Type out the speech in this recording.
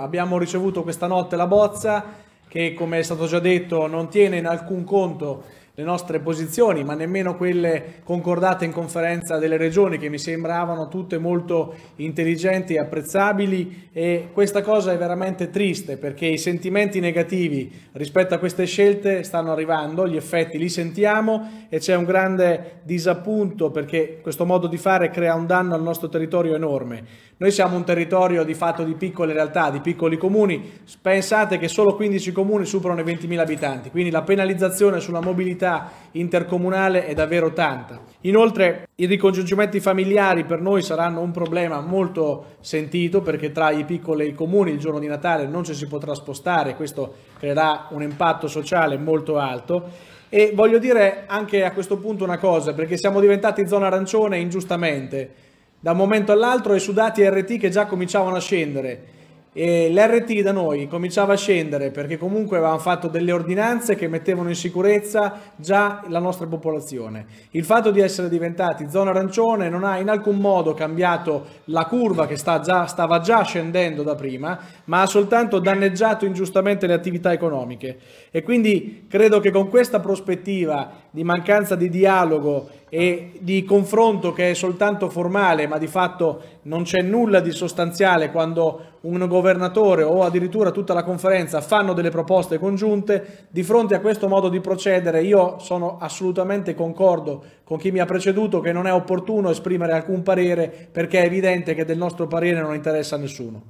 Abbiamo ricevuto questa notte la bozza che, come è stato già detto, non tiene in alcun conto le nostre posizioni, ma nemmeno quelle concordate in conferenza delle regioni che mi sembravano tutte molto intelligenti e apprezzabili e questa cosa è veramente triste perché i sentimenti negativi rispetto a queste scelte stanno arrivando, gli effetti li sentiamo e c'è un grande disappunto perché questo modo di fare crea un danno al nostro territorio enorme. Noi siamo un territorio di fatto di piccole realtà, di piccoli comuni, pensate che solo 15 comuni superano i 20.000 abitanti, quindi la penalizzazione sulla mobilità spesa intercomunale è davvero tanta. Inoltre i ricongiungimenti familiari per noi saranno un problema molto sentito perché tra i piccoli e i comuni il giorno di Natale non ci si potrà spostare, questo creerà un impatto sociale molto alto. E voglio dire anche a questo punto una cosa, perché siamo diventati zona arancione ingiustamente. Da un momento all'altro e su dati RT che già cominciavano a scendere e l'RT da noi cominciava a scendere perché comunque avevamo fatto delle ordinanze che mettevano in sicurezza già la nostra popolazione. Il fatto di essere diventati zona arancione non ha in alcun modo cambiato la curva che sta già, stava già scendendo da prima, ma ha soltanto danneggiato ingiustamente le attività economiche. E quindi credo che con questa prospettiva di mancanza di dialogo e di confronto che è soltanto formale, ma di fatto non c'è nulla di sostanziale quando un governatore o addirittura tutta la conferenza fanno delle proposte congiunte, di fronte a questo modo di procedere io sono assolutamente concordo con chi mi ha preceduto che non è opportuno esprimere alcun parere perché è evidente che del nostro parere non interessa a nessuno.